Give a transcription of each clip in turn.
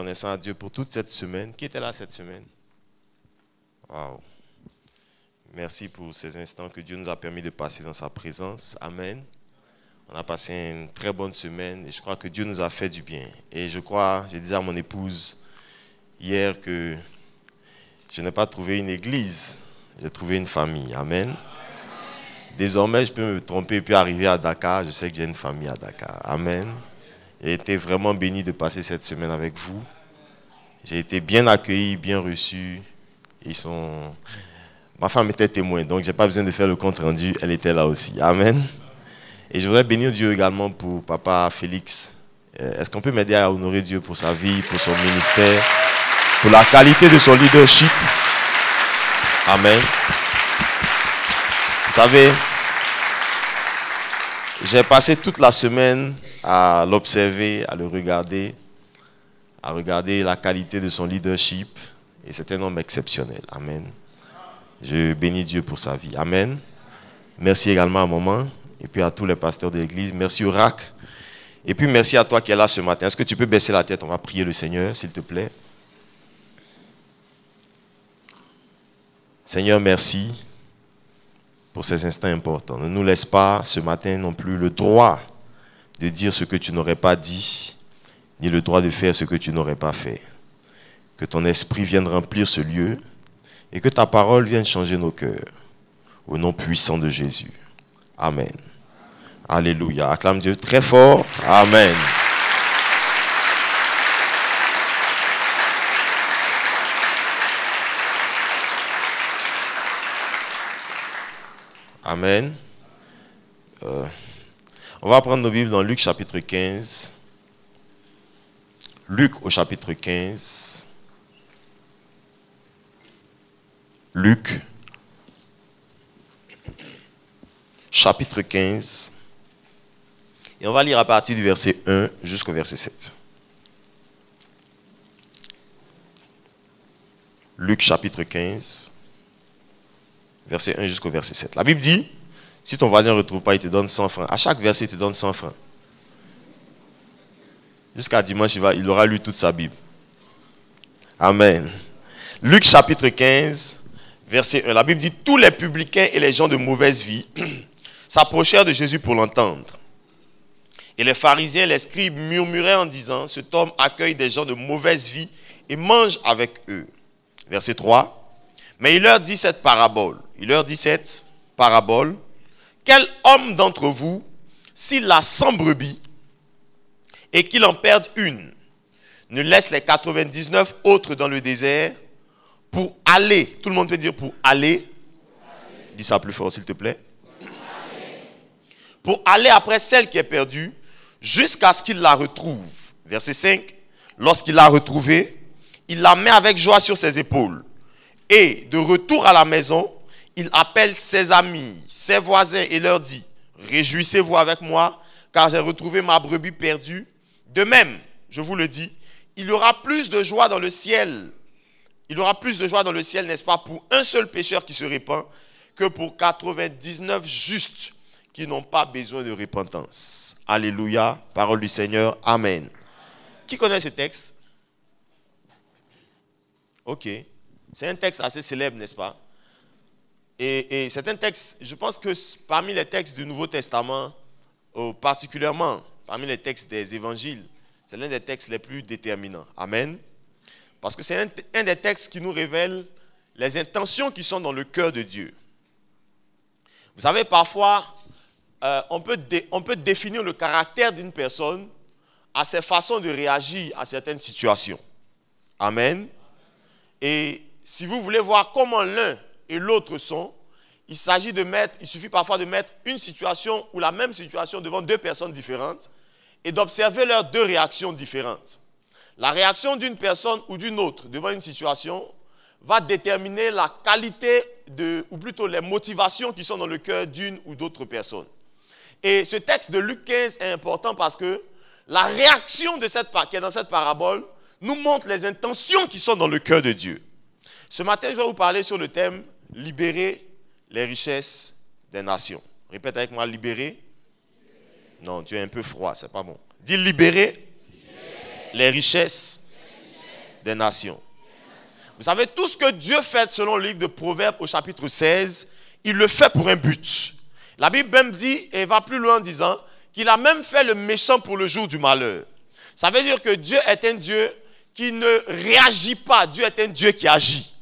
reconnaissant à Dieu pour toute cette semaine. Qui était là cette semaine? Wow. Merci pour ces instants que Dieu nous a permis de passer dans sa présence. Amen. On a passé une très bonne semaine et je crois que Dieu nous a fait du bien. Et je crois, je disais à mon épouse hier que je n'ai pas trouvé une église, j'ai trouvé une famille. Amen. Désormais, je peux me tromper et puis arriver à Dakar. Je sais que j'ai une famille à Dakar. Amen. J'ai été vraiment béni de passer cette semaine avec vous. J'ai été bien accueilli, bien reçu. Ils sont... Ma femme était témoin, donc je n'ai pas besoin de faire le compte rendu. Elle était là aussi. Amen. Et je voudrais bénir Dieu également pour Papa Félix. Euh, est-ce qu'on peut m'aider à honorer Dieu pour sa vie, pour son ministère, pour la qualité de son leadership Amen. Vous savez, j'ai passé toute la semaine à l'observer, à le regarder, à regarder la qualité de son leadership. Et c'est un homme exceptionnel. Amen. Je bénis Dieu pour sa vie. Amen. Merci également à maman et puis à tous les pasteurs de l'église. Merci au RAC. Et puis merci à toi qui es là ce matin. Est-ce que tu peux baisser la tête On va prier le Seigneur, s'il te plaît. Seigneur, merci pour ces instants importants. Ne nous laisse pas ce matin non plus le droit de dire ce que tu n'aurais pas dit, ni le droit de faire ce que tu n'aurais pas fait. Que ton esprit vienne remplir ce lieu et que ta parole vienne changer nos cœurs. Au nom puissant de Jésus. Amen. Alléluia. Acclame Dieu très fort. Amen. Amen. Euh, on va prendre nos Bibles dans Luc chapitre 15. Luc au chapitre 15. Luc chapitre 15. Et on va lire à partir du verset 1 jusqu'au verset 7. Luc chapitre 15 verset 1 jusqu'au verset 7. La Bible dit, si ton voisin ne retrouve pas, il te donne 100 francs. À chaque verset, il te donne 100 francs. Jusqu'à dimanche, il, va, il aura lu toute sa Bible. Amen. Luc chapitre 15, verset 1. La Bible dit, tous les publicains et les gens de mauvaise vie s'approchèrent de Jésus pour l'entendre. Et les pharisiens, les scribes murmuraient en disant, cet homme accueille des gens de mauvaise vie et mange avec eux. Verset 3. Mais il leur dit cette parabole. Il leur dit cette parabole. Quel homme d'entre vous, s'il a 100 brebis et qu'il en perde une, ne laisse les 99 autres dans le désert pour aller, tout le monde peut dire pour aller, dis ça plus fort s'il te plaît, pour aller. pour aller après celle qui est perdue jusqu'à ce qu'il la retrouve. Verset 5, lorsqu'il l'a retrouvée, il la met avec joie sur ses épaules. Et de retour à la maison, il appelle ses amis, ses voisins et leur dit, Réjouissez-vous avec moi, car j'ai retrouvé ma brebis perdue. De même, je vous le dis, il y aura plus de joie dans le ciel. Il y aura plus de joie dans le ciel, n'est-ce pas, pour un seul pécheur qui se répand que pour 99 justes qui n'ont pas besoin de repentance. Alléluia, parole du Seigneur, Amen. Qui connaît ce texte Ok. C'est un texte assez célèbre, n'est-ce pas Et, c'est un texte, je pense que parmi les textes du Nouveau Testament, euh, particulièrement parmi les textes des évangiles, c'est l'un des textes les plus déterminants. Amen. Parce que c'est un, des textes qui nous révèle les intentions qui sont dans le cœur de Dieu. Vous savez, parfois, euh, on, peut on, peut définir le caractère d'une personne à ses façons de réagir à certaines situations. Amen. Et si vous voulez voir comment l'un et l'autre sont, il s'agit de il suffit parfois de mettre une situation ou la même situation devant deux personnes différentes et d'observer leurs deux réactions différentes. La réaction d'une personne ou d'une autre devant une situation va déterminer la qualité de, ou plutôt les motivations qui sont dans le cœur d'une ou d'autre personne. Et ce texte de Luc 15 est important parce que la réaction de cette, qui est dans cette parabole nous montre les intentions qui sont dans le cœur de Dieu. Ce matin, je vais vous parler sur le thème Libérer les richesses des nations. Répète avec moi, libérer. Non, tu es un peu froid, c'est pas bon. Dis libérer, les richesses, des, nations. des nations. Vous savez, tout ce que Dieu fait selon le livre de Proverbes au chapitre 16, il le fait pour un but. La Bible même dit, et va plus loin en disant, qu'il a même fait le méchant pour le jour du malheur. Ça veut dire que Dieu est un Dieu qui ne réagit pas, Dieu est un Dieu qui agit.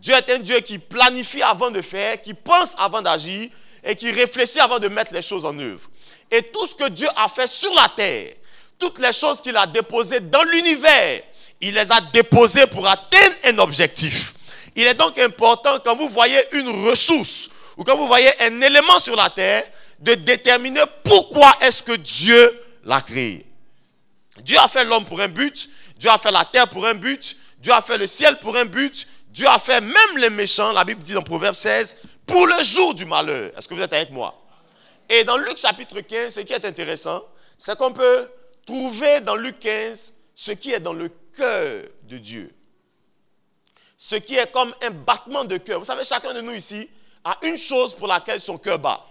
Dieu est un Dieu qui planifie avant de faire, qui pense avant d'agir et qui réfléchit avant de mettre les choses en œuvre. Et tout ce que Dieu a fait sur la terre, toutes les choses qu'il a déposées dans l'univers, il les a déposées pour atteindre un objectif. Il est donc important quand vous voyez une ressource ou quand vous voyez un élément sur la terre, de déterminer pourquoi est-ce que Dieu l'a créé. Dieu a fait l'homme pour un but, Dieu a fait la terre pour un but, Dieu a fait le ciel pour un but, Dieu a fait même les méchants, la Bible dit dans Proverbe 16, pour le jour du malheur. Est-ce que vous êtes avec moi Et dans Luc chapitre 15, ce qui est intéressant, c'est qu'on peut trouver dans Luc 15 ce qui est dans le cœur de Dieu. Ce qui est comme un battement de cœur. Vous savez, chacun de nous ici a une chose pour laquelle son cœur bat.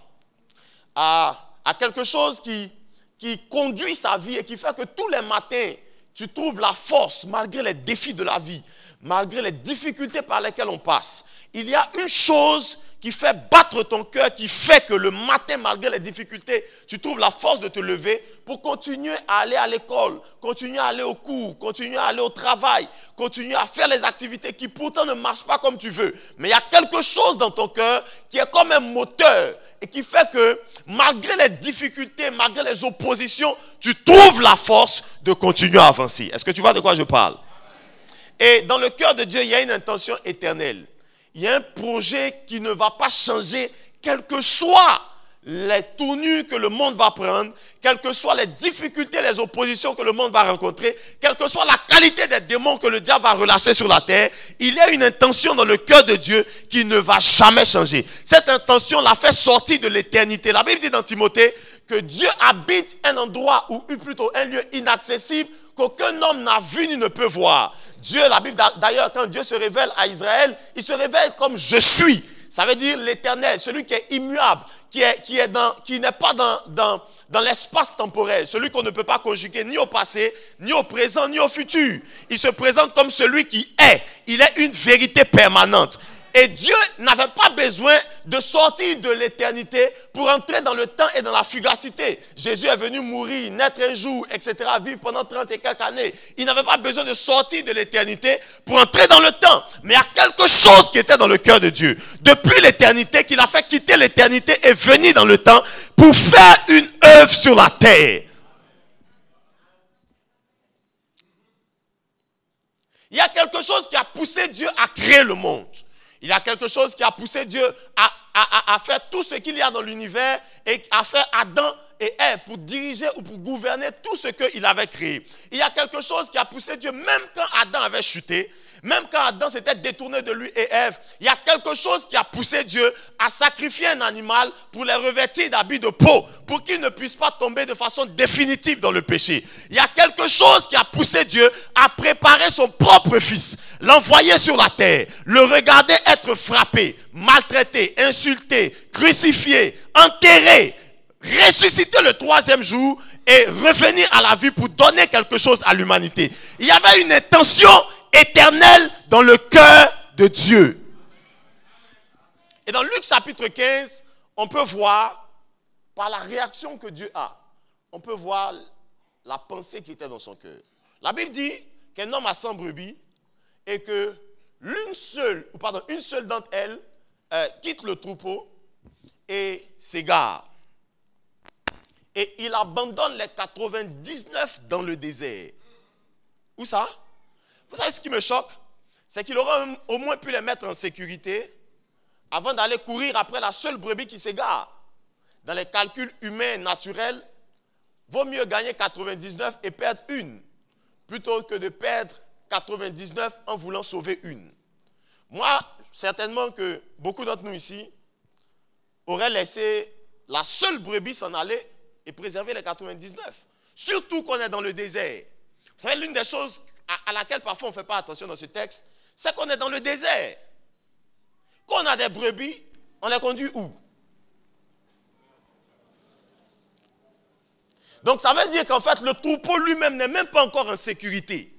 A quelque chose qui conduit sa vie et qui fait que tous les matins, tu trouves la force malgré les défis de la vie, malgré les difficultés par lesquelles on passe, il y a une chose qui fait battre ton cœur, qui fait que le matin, malgré les difficultés, tu trouves la force de te lever pour continuer à aller à l'école, continuer à aller au cours, continuer à aller au travail, continuer à faire les activités qui pourtant ne marchent pas comme tu veux. Mais il y a quelque chose dans ton cœur qui est comme un moteur et qui fait que malgré les difficultés, malgré les oppositions, tu trouves la force de continuer à avancer. Est-ce que tu vois de quoi je parle et dans le cœur de Dieu, il y a une intention éternelle. Il y a un projet qui ne va pas changer, quelles que soient les tournures que le monde va prendre, quelles que soient les difficultés, les oppositions que le monde va rencontrer, quelle que soit la qualité des démons que le diable va relâcher sur la terre, il y a une intention dans le cœur de Dieu qui ne va jamais changer. Cette intention l'a fait sortir de l'éternité. La Bible dit dans Timothée que Dieu habite un endroit ou plutôt un lieu inaccessible qu'aucun homme n'a vu ni ne peut voir. Dieu, la Bible d'ailleurs, quand Dieu se révèle à Israël, il se révèle comme je suis. Ça veut dire l'éternel, celui qui est immuable, qui n'est qui est dans, qui pas dans, dans, dans l'espace temporel, celui qu'on ne peut pas conjuguer ni au passé, ni au présent, ni au futur. Il se présente comme celui qui est. Il est une vérité permanente. Et Dieu n'avait pas besoin de sortir de l'éternité pour entrer dans le temps et dans la fugacité. Jésus est venu mourir, naître un jour, etc., vivre pendant trente et quelques années. Il n'avait pas besoin de sortir de l'éternité pour entrer dans le temps. Mais il y a quelque chose qui était dans le cœur de Dieu. Depuis l'éternité, qu'il a fait quitter l'éternité et venir dans le temps pour faire une œuvre sur la terre. Il y a quelque chose qui a poussé Dieu à créer le monde. Il y a quelque chose qui a poussé Dieu à, faire tout ce qu'il y a dans l'univers et à faire Adam et Ève pour diriger ou pour gouverner tout ce qu'il avait créé. Il y a quelque chose qui a poussé Dieu, même quand Adam avait chuté, même quand Adam s'était détourné de lui et Ève, il y a quelque chose qui a poussé Dieu à sacrifier un animal pour les revêtir d'habits de peau, pour qu'ils ne puissent pas tomber de façon définitive dans le péché. Il y a quelque chose qui a poussé Dieu à préparer son propre fils, l'envoyer sur la terre, le regarder être frappé, maltraité, insulté, crucifié, enterré ressusciter le troisième jour et revenir à la vie pour donner quelque chose à l'humanité. Il y avait une intention éternelle dans le cœur de Dieu. Et dans Luc chapitre 15, on peut voir, par la réaction que Dieu a, on peut voir la pensée qui était dans son cœur. La Bible dit qu'un homme a 100 brebis et que l'une seule, ou pardon, une seule d'entre elles euh, quitte le troupeau et s'égare. Et il abandonne les 99 dans le désert. Où ça Vous savez ce qui me choque C'est qu'il aurait au moins pu les mettre en sécurité avant d'aller courir après la seule brebis qui s'égare. Dans les calculs humains et naturels, vaut mieux gagner 99 et perdre une plutôt que de perdre 99 en voulant sauver une. Moi, certainement que beaucoup d'entre nous ici auraient laissé la seule brebis s'en aller et préserver les 99. Surtout qu'on est dans le désert. Vous savez, l'une des choses à, laquelle parfois on ne fait pas attention dans ce texte, c'est qu'on est dans le désert. Quand on a des brebis, on les conduit où Donc ça veut dire qu'en fait, le troupeau lui-même n'est même pas encore en sécurité.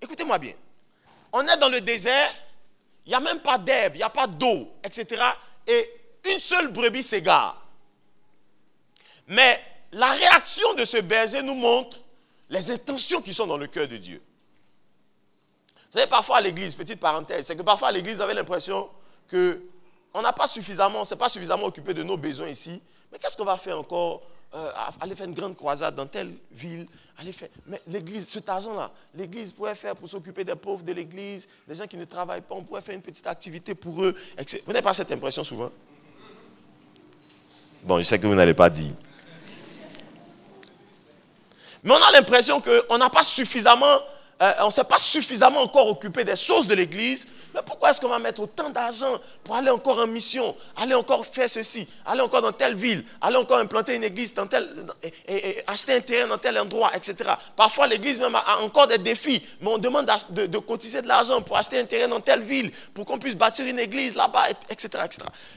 Écoutez-moi bien. On est dans le désert, il n'y a même pas d'herbe, il n'y a pas d'eau, etc. Et une seule brebis s'égare. Mais la réaction de ce berger nous montre les intentions qui sont dans le cœur de Dieu. Vous savez, parfois à l'église, petite parenthèse, c'est que parfois à l'église, vous avez l'impression qu'on n'a pas suffisamment, on s'est pas suffisamment occupé de nos besoins ici. Mais qu'est-ce qu'on va faire encore euh, Aller faire une grande croisade dans telle ville, aller faire. Mais l'église, cet argent-là, l'église pourrait faire pour s'occuper des pauvres de l'église, des gens qui ne travaillent pas, on pourrait faire une petite activité pour eux. Vous n'avez pas cette impression souvent Bon, je sais que vous n'allez pas dire. Mais on a l'impression qu'on n'a pas suffisamment euh, on ne s'est pas suffisamment encore occupé des choses de l'Église, mais pourquoi est-ce qu'on va mettre autant d'argent pour aller encore en mission, aller encore faire ceci, aller encore dans telle ville, aller encore implanter une église dans et, acheter un terrain dans tel endroit, etc. Parfois l'Église même a, encore des défis, mais on demande de, cotiser de l'argent pour acheter un terrain dans telle ville, pour qu'on puisse bâtir une église là-bas, etc.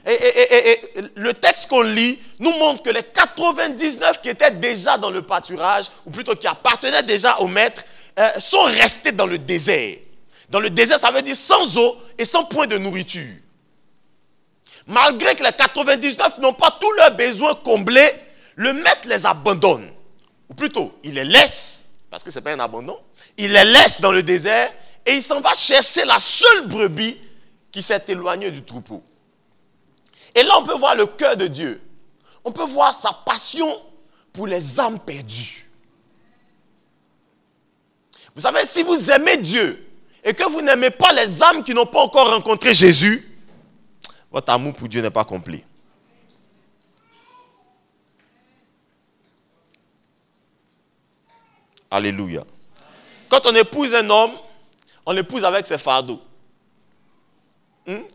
et le texte qu'on lit nous montre que les 99 qui étaient déjà dans le pâturage, ou plutôt qui appartenaient déjà au maître, euh, sont restés dans le désert. Dans le désert, ça veut dire sans eau et sans point de nourriture. Malgré que les 99 n'ont pas tous leurs besoins comblés, le maître les abandonne. Ou plutôt, il les laisse, parce que ce n'est pas un abandon, il les laisse dans le désert et il s'en va chercher la seule brebis qui s'est éloignée du troupeau. Et là, on peut voir le cœur de Dieu. On peut voir sa passion pour les âmes perdues. Vous savez, si vous aimez Dieu et que vous n'aimez pas les âmes qui n'ont pas encore rencontré Jésus, votre amour pour Dieu n'est pas complet. Alléluia. Quand on épouse un homme, on l'épouse avec ses fardeaux.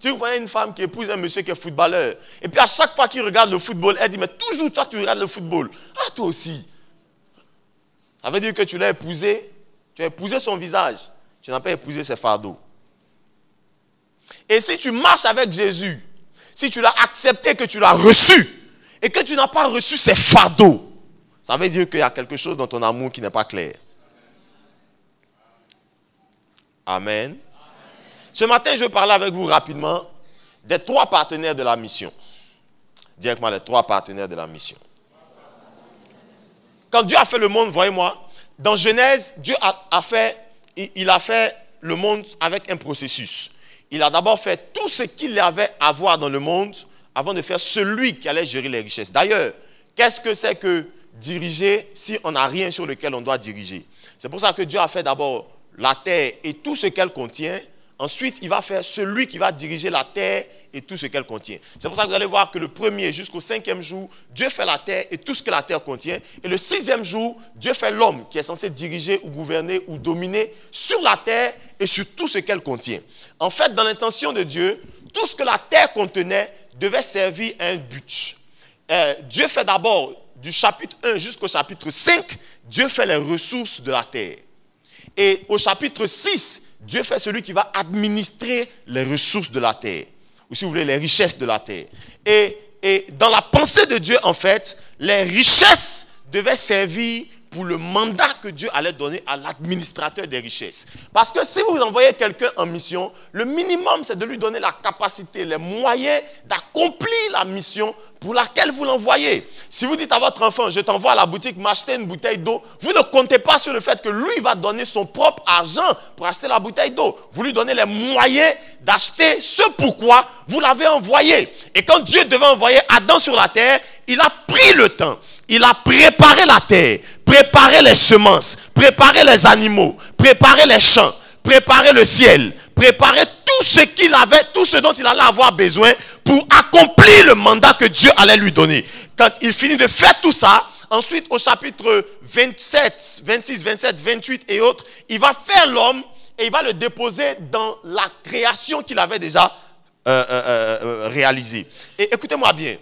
Tu hmm? vois une femme qui épouse un monsieur qui est footballeur. Et puis à chaque fois qu'il regarde le football, elle dit, mais toujours toi tu regardes le football. Ah, toi aussi. Ça veut dire que tu l'as épousé tu as épousé son visage. Tu n'as pas épousé ses fardeaux. Et si tu marches avec Jésus, si tu l'as accepté, que tu l'as reçu, et que tu n'as pas reçu ses fardeaux, ça veut dire qu'il y a quelque chose dans ton amour qui n'est pas clair. Amen. Ce matin, je vais parler avec vous rapidement des trois partenaires de la mission. Directement, les trois partenaires de la mission. Quand Dieu a fait le monde, voyez-moi, dans Genèse, Dieu a, fait, il, a fait le monde avec un processus. Il a d'abord fait tout ce qu'il avait à voir dans le monde avant de faire celui qui allait gérer les richesses. D'ailleurs, qu'est-ce que c'est que diriger si on n'a rien sur lequel on doit diriger C'est pour ça que Dieu a fait d'abord la terre et tout ce qu'elle contient Ensuite, il va faire celui qui va diriger la terre et tout ce qu'elle contient. C'est pour ça que vous allez voir que le premier jusqu'au cinquième jour, Dieu fait la terre et tout ce que la terre contient. Et le sixième jour, Dieu fait l'homme qui est censé diriger ou gouverner ou dominer sur la terre et sur tout ce qu'elle contient. En fait, dans l'intention de Dieu, tout ce que la terre contenait devait servir à un but. Euh, Dieu fait d'abord, du chapitre 1 jusqu'au chapitre 5, Dieu fait les ressources de la terre. Et au chapitre 6, Dieu fait celui qui va administrer les ressources de la terre, ou si vous voulez, les richesses de la terre. Et, dans la pensée de Dieu, en fait, les richesses devaient servir pour le mandat que Dieu allait donner à l'administrateur des richesses. Parce que si vous envoyez quelqu'un en mission, le minimum, c'est de lui donner la capacité, les moyens d'accomplir la mission pour laquelle vous l'envoyez. Si vous dites à votre enfant, je t'envoie à la boutique m'acheter une bouteille d'eau, vous ne comptez pas sur le fait que lui va donner son propre argent pour acheter la bouteille d'eau. Vous lui donnez les moyens d'acheter ce pourquoi vous l'avez envoyé. Et quand Dieu devait envoyer Adam sur la terre, il a pris le temps. Il a préparé la terre, préparé les semences, préparé les animaux, préparé les champs, préparer le ciel, préparer tout ce qu'il avait, tout ce dont il allait avoir besoin pour accomplir le mandat que Dieu allait lui donner. Quand il finit de faire tout ça, ensuite au chapitre 27, 26, 27, 28 et autres, il va faire l'homme et il va le déposer dans la création qu'il avait déjà euh, euh, euh, réalisée. Et écoutez-moi bien.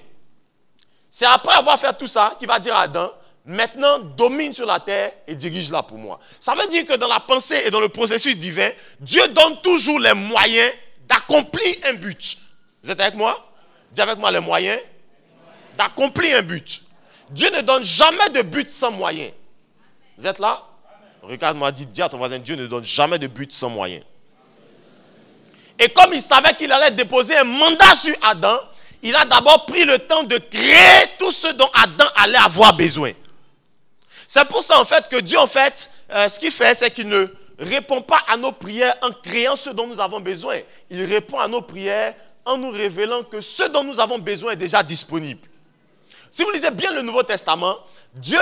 C'est après avoir fait tout ça qu'il va dire à Adam, maintenant domine sur la terre et dirige-la pour moi. Ça veut dire que dans la pensée et dans le processus divin, Dieu donne toujours les moyens d'accomplir un but. Vous êtes avec moi Dis avec moi les moyens d'accomplir un but. Dieu ne donne jamais de but sans moyens. Vous êtes là Regarde-moi, dis, dis à ton voisin, Dieu ne donne jamais de but sans moyens. Et comme il savait qu'il allait déposer un mandat sur Adam, il a d'abord pris le temps de créer tout ce dont Adam allait avoir besoin. C'est pour ça, en fait, que Dieu, en fait, euh, ce qu'il fait, c'est qu'il ne répond pas à nos prières en créant ce dont nous avons besoin. Il répond à nos prières en nous révélant que ce dont nous avons besoin est déjà disponible. Si vous lisez bien le Nouveau Testament, Dieu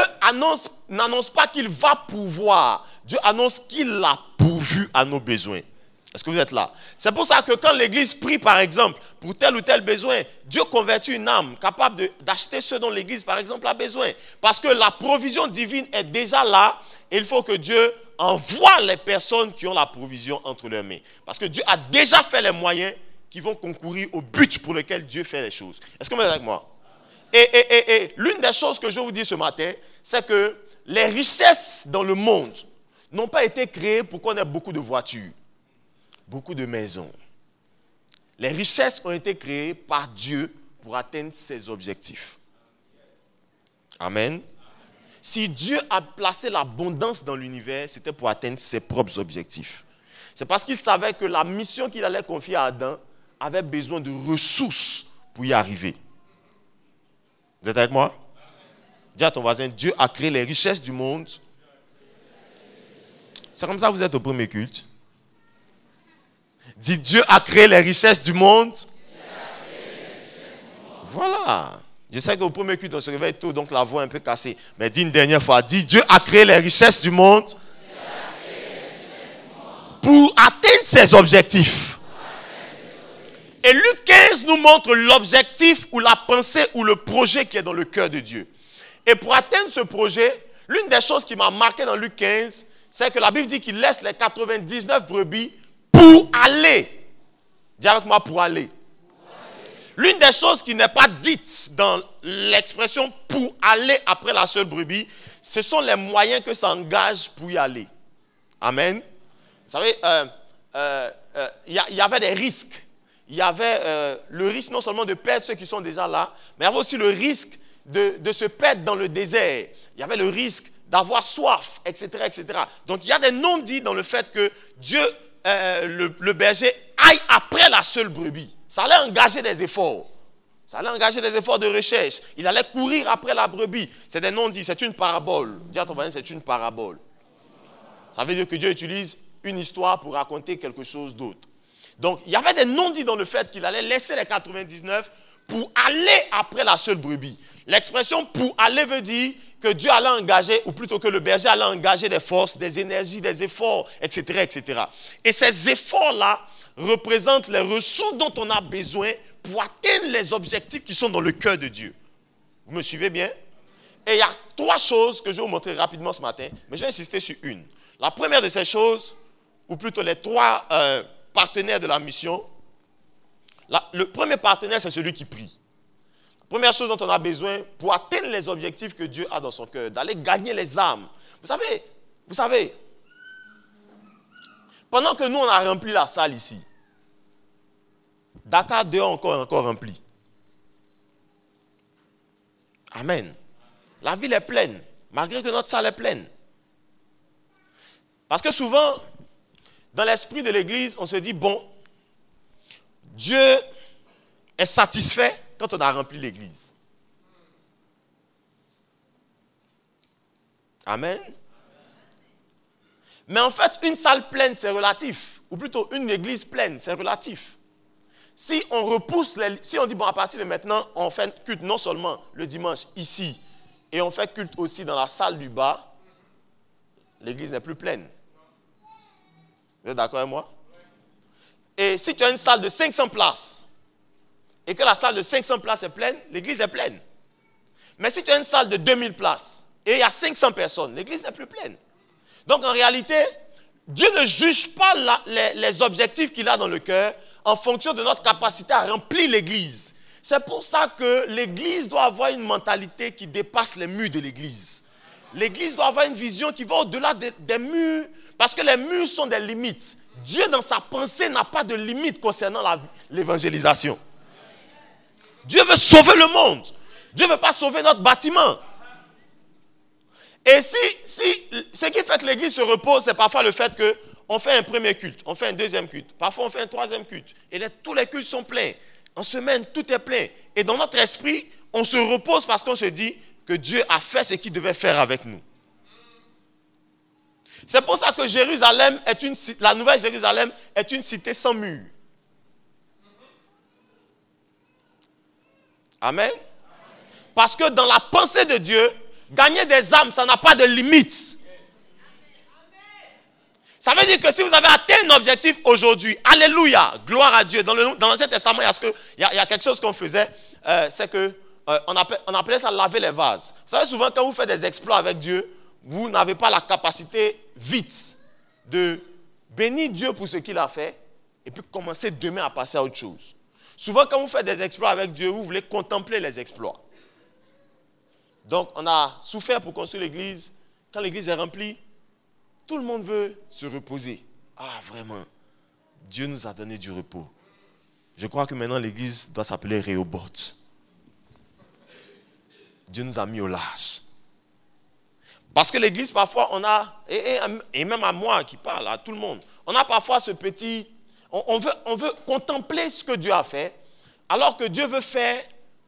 n'annonce pas qu'il va pouvoir. Dieu annonce qu'il a pourvu à nos besoins. Est-ce que vous êtes là C'est pour ça que quand l'Église prie, par exemple, pour tel ou tel besoin, Dieu convertit une âme capable d'acheter ce dont l'Église, par exemple, a besoin. Parce que la provision divine est déjà là. Et il faut que Dieu envoie les personnes qui ont la provision entre leurs mains. Parce que Dieu a déjà fait les moyens qui vont concourir au but pour lequel Dieu fait les choses. Est-ce que vous êtes avec moi Et, l'une des choses que je vous dis ce matin, c'est que les richesses dans le monde n'ont pas été créées pour qu'on ait beaucoup de voitures beaucoup de maisons. Les richesses ont été créées par Dieu pour atteindre ses objectifs. Amen. Si Dieu a placé l'abondance dans l'univers, c'était pour atteindre ses propres objectifs. C'est parce qu'il savait que la mission qu'il allait confier à Adam avait besoin de ressources pour y arriver. Vous êtes avec moi Dis à ton voisin, Dieu a créé les richesses du monde. C'est comme ça que vous êtes au premier culte. Dit Dieu a créé les richesses du monde. Voilà. Je sais qu'au premier culte, on se réveille tôt, donc la voix est un peu cassée. Mais dit une dernière fois, dit Dieu a créé les richesses du monde. pour atteindre ses objectifs. Et Luc 15 nous montre l'objectif ou la pensée ou le projet qui est dans le cœur de Dieu. Et pour atteindre ce projet, l'une des choses qui m'a marqué dans Luc 15, c'est que la Bible dit qu'il laisse les 99 brebis pour aller. Dis avec moi pour aller. L'une des choses qui n'est pas dite dans l'expression pour aller après la seule brebis, ce sont les moyens que ça pour y aller. Amen. Vous savez, il euh, euh, euh, y, avait des risques. Il y avait le risque non seulement de perdre ceux qui sont déjà là, mais il y avait aussi le risque de, de se perdre dans le désert. Il y avait le risque d'avoir soif, etc., etc. Donc il y a des non-dits dans le fait que Dieu euh, le, berger aille après la seule brebis. Ça allait engager des efforts. Ça allait engager des efforts de recherche. Il allait courir après la brebis. C'est des non dits, c'est une parabole. c'est une parabole. Ça veut dire que Dieu utilise une histoire pour raconter quelque chose d'autre. Donc, il y avait des non-dits dans le fait qu'il allait laisser les 99 pour aller après la seule brebis. L'expression pour aller veut dire que Dieu allait engager, ou plutôt que le berger allait engager des forces, des énergies, des efforts, etc. etc. Et ces efforts-là représentent les ressources dont on a besoin pour atteindre les objectifs qui sont dans le cœur de Dieu. Vous me suivez bien Et il y a trois choses que je vais vous montrer rapidement ce matin, mais je vais insister sur une. La première de ces choses, ou plutôt les trois euh, partenaires de la mission, le premier partenaire, c'est celui qui prie. première chose dont on a besoin pour atteindre les objectifs que Dieu a dans son cœur, d'aller gagner les âmes. Vous savez, vous savez, pendant que nous, on a rempli la salle ici, Dakar 2 encore, encore rempli. Amen. La ville est pleine, malgré que notre salle est pleine. Parce que souvent, dans l'esprit de l'Église, on se dit, bon, Dieu est satisfait quand on a rempli l'église. Amen. Mais en fait, une salle pleine, c'est relatif. Ou plutôt, une église pleine, c'est relatif. Si on repousse, les, si on dit, bon, à partir de maintenant, on fait culte non seulement le dimanche ici, et on fait culte aussi dans la salle du bas, l'église n'est plus pleine. Vous êtes d'accord avec moi et si tu as une salle de 500 places, et que la salle de 500 places est pleine, l'église est pleine. Mais si tu as une salle de 2000 places, et il y a 500 personnes, l'église n'est plus pleine. Donc en réalité, Dieu ne juge pas les, objectifs qu'il a dans le cœur en fonction de notre capacité à remplir l'église. C'est pour ça que l'église doit avoir une mentalité qui dépasse les murs de l'église. L'église doit avoir une vision qui va au-delà des murs, parce que les murs sont des limites. Dieu, dans sa pensée, n'a pas de limite concernant l'évangélisation. Dieu veut sauver le monde. Dieu ne veut pas sauver notre bâtiment. Et si, si ce qui fait que l'Église se repose, c'est parfois le fait que on fait un premier culte, on fait un deuxième culte, parfois on fait un troisième culte. Et tous les cultes sont pleins. En semaine, tout est plein. Et dans notre esprit, on se repose parce qu'on se dit que Dieu a fait ce qu'il devait faire avec nous. C'est pour ça que Jérusalem est une, la nouvelle Jérusalem est une cité sans mur. Amen. Parce que dans la pensée de Dieu, gagner des âmes, ça n'a pas de limite. Ça veut dire que si vous avez atteint un objectif aujourd'hui, alléluia, gloire à Dieu. Dans l'Ancien Testament, il y, a quelque chose qu'on faisait, euh, c'est qu'on euh, appelait ça laver les vases. Vous savez, souvent, quand vous faites des exploits avec Dieu, vous n'avez pas la capacité vite de bénir Dieu pour ce qu'il a fait et puis commencer demain à passer à autre chose. Souvent, quand vous faites des exploits avec Dieu, vous voulez contempler les exploits. Donc, on a souffert pour construire l'église. Quand l'église est remplie, tout le monde veut se reposer. Ah, vraiment, Dieu nous a donné du repos. Je crois que maintenant l'église doit s'appeler Réobot. Dieu nous a mis au large. Parce que l'Église, parfois, on a, et, même à moi qui parle, à tout le monde, on a parfois ce petit, on, veut, on veut contempler ce que Dieu a fait, alors que Dieu veut faire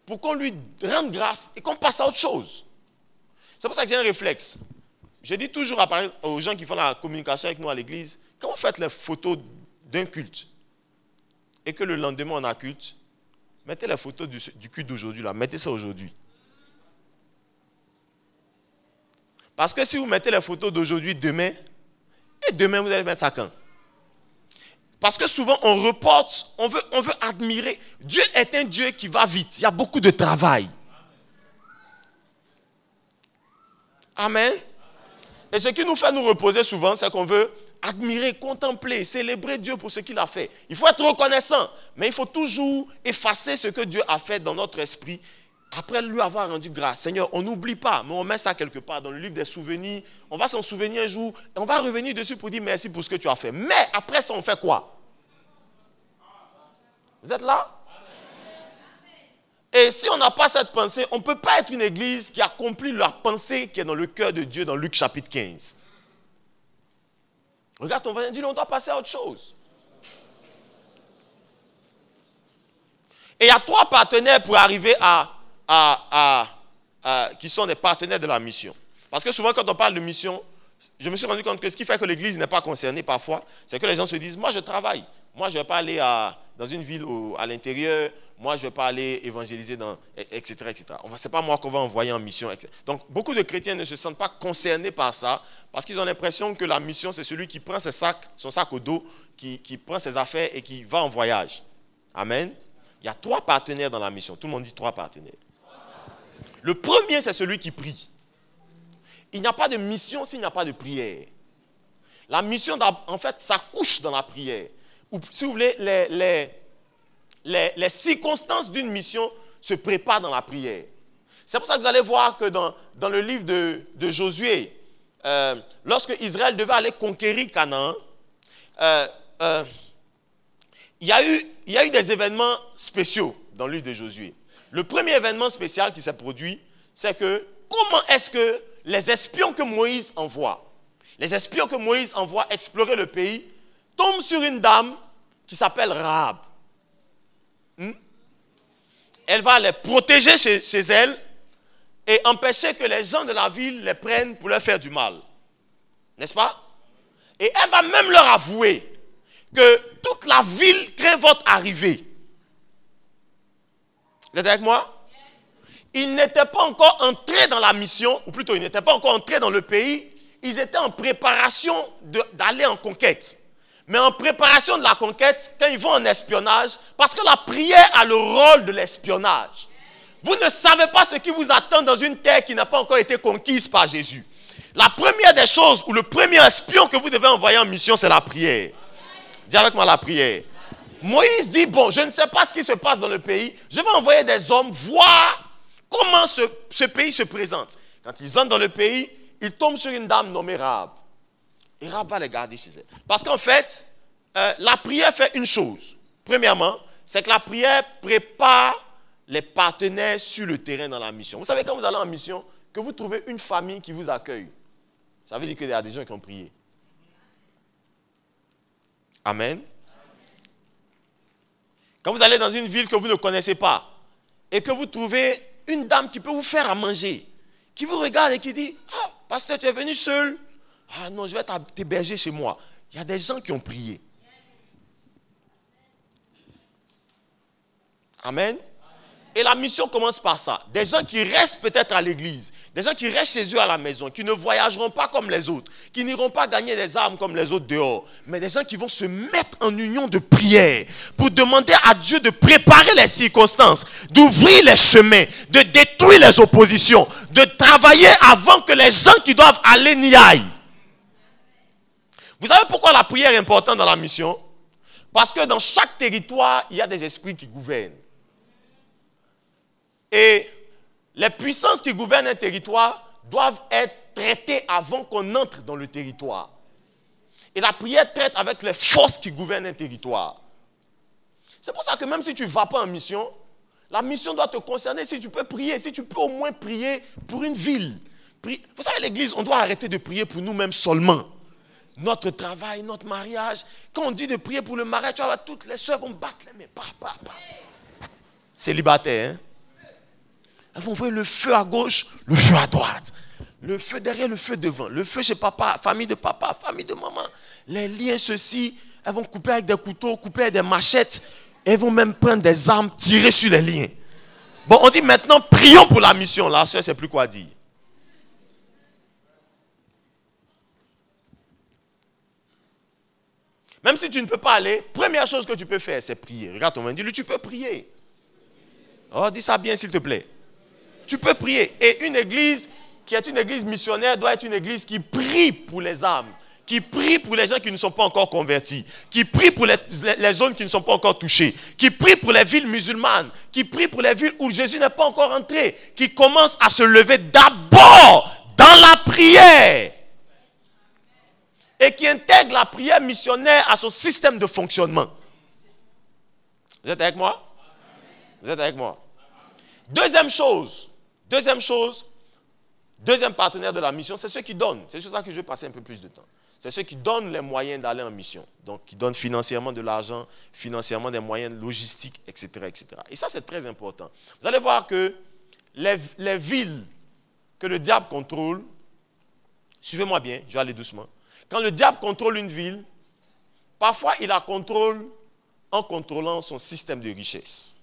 pour qu'on lui rende grâce et qu'on passe à autre chose. C'est pour ça que j'ai un réflexe. Je dis toujours à, aux gens qui font la communication avec nous à l'église, quand vous faites les photos d'un culte et que le lendemain on a culte, mettez la photo du culte d'aujourd'hui là, mettez ça aujourd'hui. Parce que si vous mettez les photos d'aujourd'hui, demain, et demain, vous allez mettre ça quand Parce que souvent, on reporte, on veut, admirer. Dieu est un Dieu qui va vite. Il y a beaucoup de travail. Amen. Et ce qui nous fait nous reposer souvent, c'est qu'on veut admirer, contempler, célébrer Dieu pour ce qu'il a fait. Il faut être reconnaissant, mais il faut toujours effacer ce que Dieu a fait dans notre esprit après lui avoir rendu grâce, Seigneur, on n'oublie pas, mais on met ça quelque part dans le livre des souvenirs. On va s'en souvenir un jour et on va revenir dessus pour dire merci pour ce que tu as fait. Mais après ça, on fait quoi Vous êtes là et si on n'a pas cette pensée, on ne peut pas être une église qui accomplit la pensée qui est dans le cœur de Dieu dans Luc chapitre 15. Regarde, on va dire, on doit passer à autre chose. Et il y a trois partenaires pour arriver à qui sont des partenaires de la mission. Parce que souvent, quand on parle de mission, je me suis rendu compte que ce qui fait que l'Église n'est pas concernée parfois, c'est que les gens se disent, moi je travaille, moi je ne vais pas aller dans une ville à l'intérieur, moi je ne vais pas aller évangéliser, dans, etc. etc. Ce n'est pas moi qu'on va envoyer en mission. Etc. Donc beaucoup de chrétiens ne se sentent pas concernés par ça, parce qu'ils ont l'impression que la mission, c'est celui qui prend ses sacs, son sac au dos, qui, qui prend ses affaires et qui va en voyage. Amen. Il y a trois partenaires dans la mission. Tout le monde dit trois partenaires. Le premier, c'est celui qui prie. Il n'y a pas de mission s'il n'y a pas de prière. La mission, en fait, s'accouche dans la prière. Ou, si vous voulez, les, circonstances d'une mission se préparent dans la prière. C'est pour ça que vous allez voir que dans, le livre de, Josué, euh, lorsque Israël devait aller conquérir Canaan, euh, euh, il, y a eu, des événements spéciaux dans le livre de Josué. Le premier événement spécial qui s'est produit, c'est que comment est-ce que les espions que Moïse envoie, les espions que Moïse envoie explorer le pays, tombent sur une dame qui s'appelle Rahab. Hmm? Elle va les protéger chez, chez elle et empêcher que les gens de la ville les prennent pour leur faire du mal. N'est-ce pas Et elle va même leur avouer que toute la ville craint votre arrivée. Vous êtes avec moi Ils n'étaient pas encore entrés dans la mission, ou plutôt ils n'étaient pas encore entrés dans le pays. Ils étaient en préparation d'aller en conquête. Mais en préparation de la conquête, quand ils vont en espionnage, parce que la prière a le rôle de l'espionnage. Vous ne savez pas ce qui vous attend dans une terre qui n'a pas encore été conquise par Jésus. La première des choses, ou le premier espion que vous devez envoyer en mission, c'est la prière. Dis avec moi la prière. Moïse dit, bon, je ne sais pas ce qui se passe dans le pays, je vais envoyer des hommes voir comment ce, pays se présente. Quand ils entrent dans le pays, ils tombent sur une dame nommée Rab. Et Rahab va les garder chez elle. Parce qu'en fait, euh, la prière fait une chose. Premièrement, c'est que la prière prépare les partenaires sur le terrain dans la mission. Vous savez, quand vous allez en mission, que vous trouvez une famille qui vous accueille. Ça veut dire qu'il y a des gens qui ont prié. Amen. Quand vous allez dans une ville que vous ne connaissez pas et que vous trouvez une dame qui peut vous faire à manger, qui vous regarde et qui dit Ah, pasteur, tu es venu seul. Ah non, je vais t'héberger chez moi. Il y a des gens qui ont prié. Amen. Et la mission commence par ça. Des gens qui restent peut-être à l'église, des gens qui restent chez eux à la maison, qui ne voyageront pas comme les autres, qui n'iront pas gagner des armes comme les autres dehors, mais des gens qui vont se mettre en union de prière pour demander à Dieu de préparer les circonstances, d'ouvrir les chemins, de détruire les oppositions, de travailler avant que les gens qui doivent aller n'y aillent. Vous savez pourquoi la prière est importante dans la mission Parce que dans chaque territoire, il y a des esprits qui gouvernent. Et les puissances qui gouvernent un territoire doivent être traitées avant qu'on entre dans le territoire. Et la prière traite avec les forces qui gouvernent un territoire. C'est pour ça que même si tu ne vas pas en mission, la mission doit te concerner si tu peux prier, si tu peux au moins prier pour une ville. Vous savez, l'Église, on doit arrêter de prier pour nous-mêmes seulement. Notre travail, notre mariage. Quand on dit de prier pour le mariage, tu toutes les soeurs vont battre les mains. Célibataire, hein? Elles vont voir le feu à gauche, le feu à droite. Le feu derrière, le feu devant. Le feu chez papa, famille de papa, famille de maman. Les liens, ceux-ci, elles vont couper avec des couteaux, couper avec des machettes. Elles vont même prendre des armes, tirer sur les liens. Bon, on dit maintenant, prions pour la mission. La soeur ne sait plus quoi dire. Même si tu ne peux pas aller, première chose que tu peux faire, c'est prier. Regarde ton main, dis tu peux prier. Oh, dis ça bien, s'il te plaît. Tu peux prier. Et une église qui est une église missionnaire doit être une église qui prie pour les âmes, qui prie pour les gens qui ne sont pas encore convertis, qui prie pour les, zones qui ne sont pas encore touchées, qui prie pour les villes musulmanes, qui prie pour les villes où Jésus n'est pas encore entré, qui commence à se lever d'abord dans la prière et qui intègre la prière missionnaire à son système de fonctionnement. Vous êtes avec moi Vous êtes avec moi Deuxième chose, Deuxième chose, deuxième partenaire de la mission, c'est ceux qui donnent. C'est sur ça que je vais passer un peu plus de temps. C'est ceux qui donnent les moyens d'aller en mission. Donc, qui donnent financièrement de l'argent, financièrement des moyens logistiques, etc. etc. Et ça, c'est très important. Vous allez voir que les, les villes que le diable contrôle, suivez-moi bien, je vais aller doucement. Quand le diable contrôle une ville, parfois il la contrôle en contrôlant son système de richesse.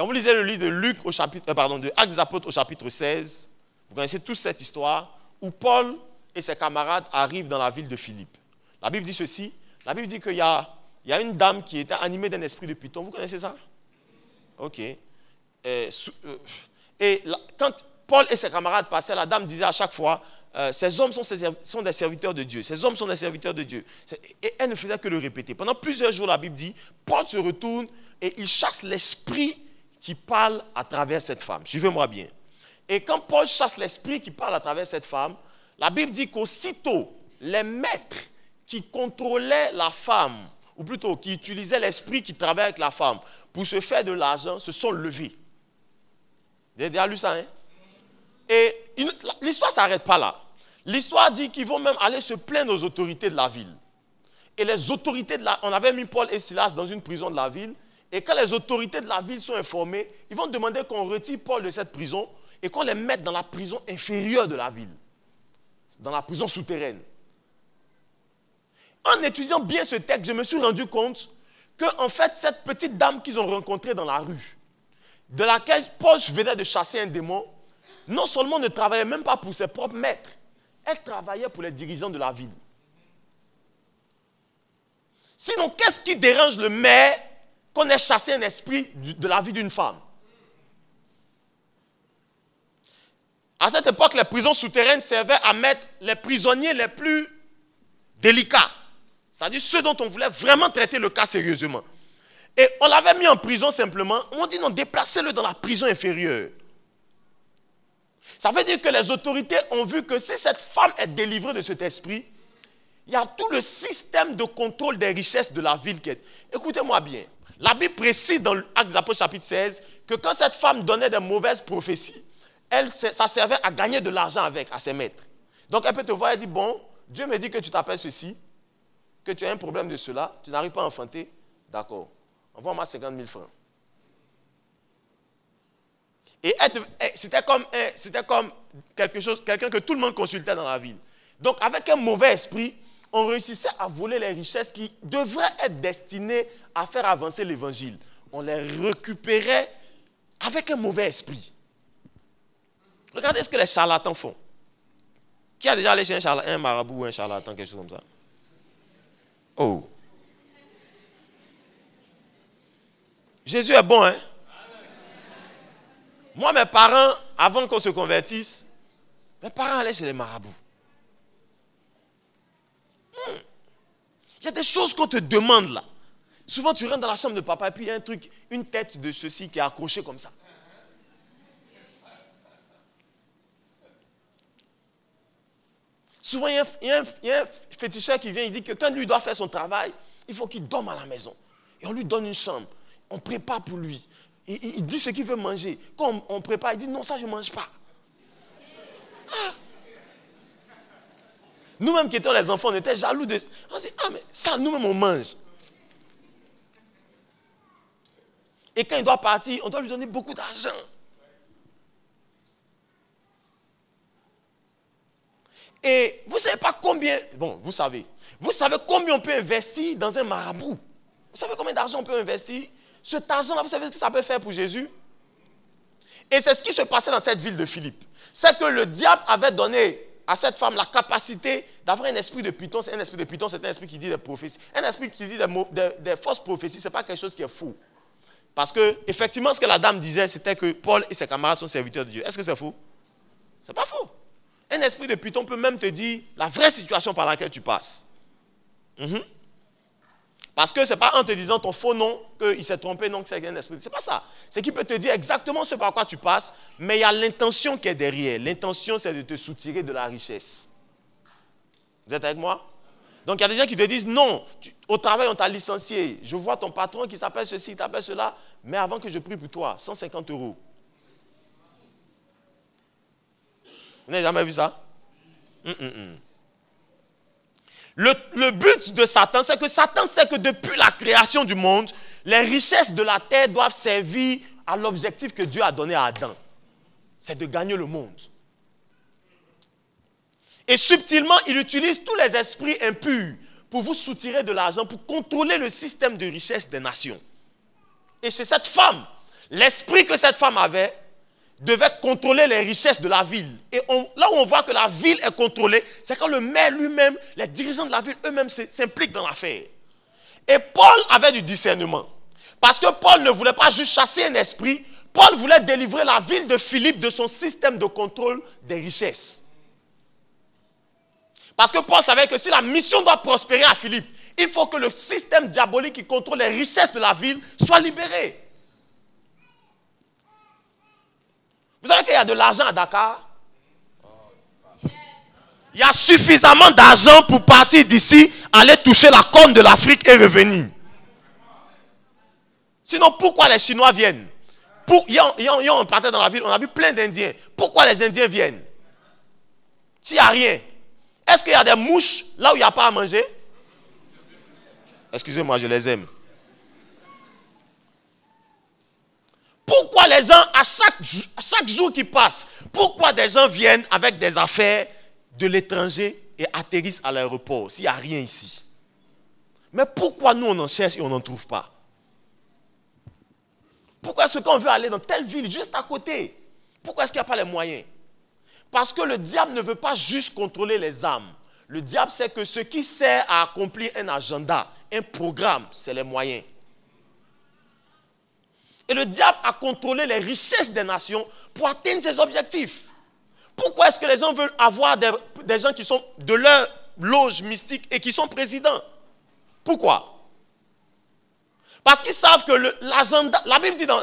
Quand vous lisez le livre de Luc au chapitre, euh, pardon, de Actes Apôtres au chapitre 16, vous connaissez toute cette histoire où Paul et ses camarades arrivent dans la ville de Philippe. La Bible dit ceci. La Bible dit qu'il y a, une dame qui était animée d'un esprit de python. Vous connaissez ça Ok. Et, euh, quand Paul et ses camarades passaient, la dame disait à chaque fois, euh, ces hommes sont, sont, des serviteurs de Dieu. Ces hommes sont des serviteurs de Dieu. Et elle ne faisait que le répéter. Pendant plusieurs jours, la Bible dit, Paul se retourne et il chasse l'esprit qui parle à travers cette femme. Suivez-moi bien. Et quand Paul chasse l'esprit qui parle à travers cette femme, la Bible dit qu'aussitôt, les maîtres qui contrôlaient la femme, ou plutôt qui utilisaient l'esprit qui travaille avec la femme pour se faire de l'argent, se sont levés. Vous avez déjà lu ça, hein? Et l'histoire ne s'arrête pas là. L'histoire dit qu'ils vont même aller se plaindre aux autorités de la ville. Et les autorités de la... On avait mis Paul et Silas dans une prison de la ville. Et quand les autorités de la ville sont informées, ils vont demander qu'on retire Paul de cette prison et qu'on les mette dans la prison inférieure de la ville, dans la prison souterraine. En étudiant bien ce texte, je me suis rendu compte que, en fait, cette petite dame qu'ils ont rencontrée dans la rue, de laquelle Paul venait de chasser un démon, non seulement ne travaillait même pas pour ses propres maîtres, elle travaillait pour les dirigeants de la ville. Sinon, qu'est-ce qui dérange le maire qu'on ait chassé un esprit de la vie d'une femme. À cette époque, les prisons souterraines servaient à mettre les prisonniers les plus délicats, c'est-à-dire ceux dont on voulait vraiment traiter le cas sérieusement. Et on l'avait mis en prison simplement, on dit non, déplacez-le dans la prison inférieure. Ça veut dire que les autorités ont vu que si cette femme est délivrée de cet esprit, il y a tout le système de contrôle des richesses de la ville qui est... Écoutez-moi bien. La Bible précise dans l'Acte des chapitre 16 que quand cette femme donnait des mauvaises prophéties, elle, ça servait à gagner de l'argent avec, à ses maîtres. Donc elle peut te voir et dire, bon, Dieu me dit que tu t'appelles ceci, que tu as un problème de cela, tu n'arrives pas à enfanter, d'accord, envoie-moi 50 000 francs. Et eh, c'était comme, eh, comme quelque chose, quelqu'un que tout le monde consultait dans la ville. Donc avec un mauvais esprit, on réussissait à voler les richesses qui devraient être destinées à faire avancer l'évangile. On les récupérait avec un mauvais esprit. Regardez ce que les charlatans font. Qui a déjà allé chez un, marabout ou un charlatan, quelque chose comme ça Oh. Jésus est bon, hein Moi, mes parents, avant qu'on se convertisse, mes parents allaient chez les marabouts. Il y a des choses qu'on te demande là. Souvent, tu rentres dans la chambre de papa et puis il y a un truc, une tête de ceci qui est accrochée comme ça. Souvent, il y, a un, féticheur qui vient, il dit que quand lui doit faire son travail, il faut qu'il dorme à la maison. Et on lui donne une chambre. On prépare pour lui. Et, il, dit ce qu'il veut manger. Quand on, prépare, il dit non, ça je ne mange pas. Ah, nous-mêmes qui étions les enfants, on était jaloux de. On dit, ah, mais ça, nous-mêmes, on mange. Et quand il doit partir, on doit lui donner beaucoup d'argent. Et vous ne savez pas combien, bon, vous savez, vous savez combien on peut investir dans un marabout. Vous savez combien d'argent on peut investir Cet argent-là, vous savez ce que ça peut faire pour Jésus Et c'est ce qui se passait dans cette ville de Philippe. C'est que le diable avait donné à cette femme la capacité d'avoir un esprit de Python. c'est Un esprit de Python, c'est un esprit qui dit des prophéties. Un esprit qui dit des, fausses prophéties, ce n'est pas quelque chose qui est faux. Parce que, effectivement, ce que la dame disait, c'était que Paul et ses camarades sont serviteurs de Dieu. Est-ce que c'est faux n'est pas faux. Un esprit de Python peut même te dire la vraie situation par laquelle tu passes. Hum -hmm. Parce que ce n'est pas en te disant ton faux nom qu'il s'est trompé, non, que c'est un esprit. Ce n'est pas ça. C'est qu'il peut te dire exactement ce par quoi tu passes, mais il y a l'intention qui est derrière. L'intention, c'est de te soutirer de la richesse. Vous êtes avec moi Donc il y a des gens qui te disent non, au travail, on t'a licencié. Je vois ton patron qui s'appelle ceci, qui t'appelle cela, mais avant que je prie pour toi, 150 euros. Vous n'avez jamais vu ça mm, mm, mm. Le, but de Satan, c'est que Satan sait que depuis la création du monde, les richesses de la terre doivent servir à l'objectif que Dieu a donné à Adam. C'est de gagner le monde. Et subtilement, il utilise tous les esprits impurs pour vous soutirer de l'argent, pour contrôler le système de richesse des nations. Et chez cette femme, l'esprit que cette femme avait, devait contrôler les richesses de la ville. Et là où on voit que la ville est contrôlée, c'est quand le maire lui-même, les dirigeants de la ville eux-mêmes s'impliquent dans l'affaire. Et Paul avait du discernement. Parce que Paul ne voulait pas juste chasser un esprit, Paul voulait délivrer la ville de Philippe de son système de contrôle des richesses. Parce que Paul savait que si la mission doit prospérer à Philippe, il faut que le système diabolique qui contrôle les richesses de la ville soit libéré. Vous savez qu'il y a de l'argent à Dakar Il y a suffisamment d'argent pour partir d'ici, aller toucher la corne de l'Afrique et revenir. Sinon, pourquoi les Chinois viennent pour, y On partait dans la ville, on a vu plein d'Indiens. Pourquoi les Indiens viennent S'il n'y a rien, est-ce qu'il y a des mouches là où il n'y a pas à manger Excusez-moi, je les aime. Pourquoi les gens, à chaque, chaque jour qui passe, pourquoi des gens viennent avec des affaires de l'étranger et atterrissent à l'aéroport s'il n'y a rien ici Mais pourquoi nous, on en cherche et on n'en trouve pas Pourquoi est-ce qu'on veut aller dans telle ville juste à côté Pourquoi est-ce qu'il n'y a pas les moyens Parce que le diable ne veut pas juste contrôler les âmes. Le diable sait que ce qui sert à accomplir un agenda, un programme, c'est les moyens. Et le diable a contrôlé les richesses des nations pour atteindre ses objectifs. Pourquoi est-ce que les gens veulent avoir des, gens qui sont de leur loge mystique et qui sont présidents Pourquoi Parce qu'ils savent que l'agenda, la Bible dit dans,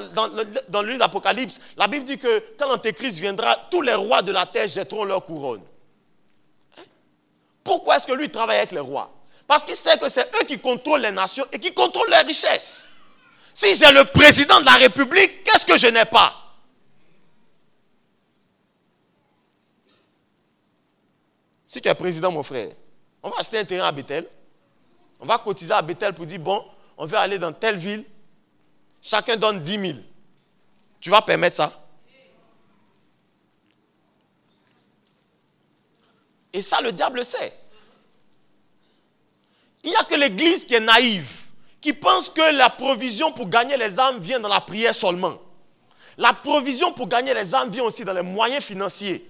dans le livre d'Apocalypse, la Bible dit que quand l'Antéchrist viendra, tous les rois de la terre jetteront leur couronne. Hein? Pourquoi est-ce que lui travaille avec les rois Parce qu'il sait que c'est eux qui contrôlent les nations et qui contrôlent leurs richesses. Si j'ai le président de la République, qu'est-ce que je n'ai pas Si tu es président, mon frère, on va acheter un terrain à Bethel. On va cotiser à Bethel pour dire, bon, on veut aller dans telle ville. Chacun donne 10 000. Tu vas permettre ça Et ça, le diable sait. Il n'y a que l'Église qui est naïve qui pensent que la provision pour gagner les âmes vient dans la prière seulement. La provision pour gagner les âmes vient aussi dans les moyens financiers.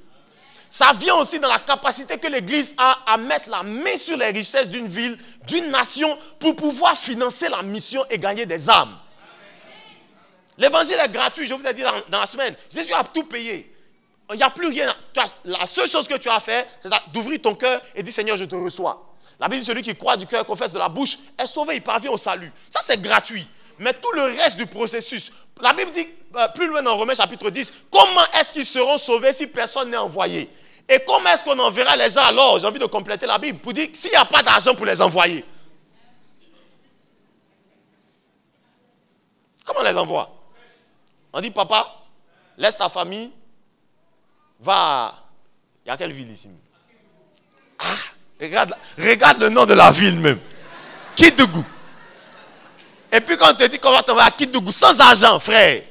Ça vient aussi dans la capacité que l'Église a à mettre la main sur les richesses d'une ville, d'une nation, pour pouvoir financer la mission et gagner des âmes. L'évangile est gratuit, je vous ai dit dans, la semaine. Jésus a tout payé. Il n'y a plus rien. la seule chose que tu as à faire, c'est d'ouvrir ton cœur et dire Seigneur, je te reçois. La Bible dit celui qui croit du cœur confesse de la bouche est sauvé, il parvient au salut. Ça, c'est gratuit. Mais tout le reste du processus, la Bible dit euh, plus loin dans Romains chapitre 10, comment est-ce qu'ils seront sauvés si personne n'est envoyé Et comment est-ce qu'on enverra les gens alors J'ai envie de compléter la Bible pour dire s'il n'y a pas d'argent pour les envoyer. Comment on les envoie On dit, papa, laisse ta famille, va. Il y a quelle ville ici Ah Regarde, regarde le nom de la ville même. Kidougou. Et puis quand on te dit qu'on va te à Kidougou sans argent, frère.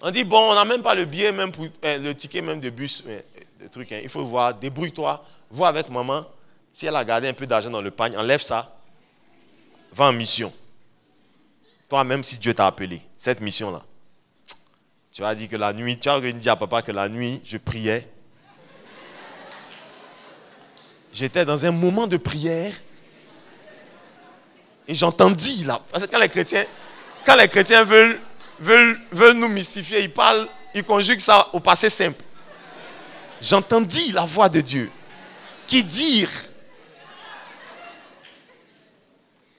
On dit, bon, on n'a même pas le billet, même pour, euh, le ticket même de bus, euh, de truc, hein. Il faut voir, débrouille-toi, vois avec maman. Si elle a gardé un peu d'argent dans le panneau, enlève ça. Va en mission. Toi, même si Dieu t'a appelé, cette mission-là. Tu as dit que la nuit, tu as dit à papa que la nuit, je priais J'étais dans un moment de prière et j'entendis là. Parce que quand les chrétiens, veulent, nous mystifier, ils parlent, ils conjuguent ça au passé simple. J'entendis la voix de Dieu qui dit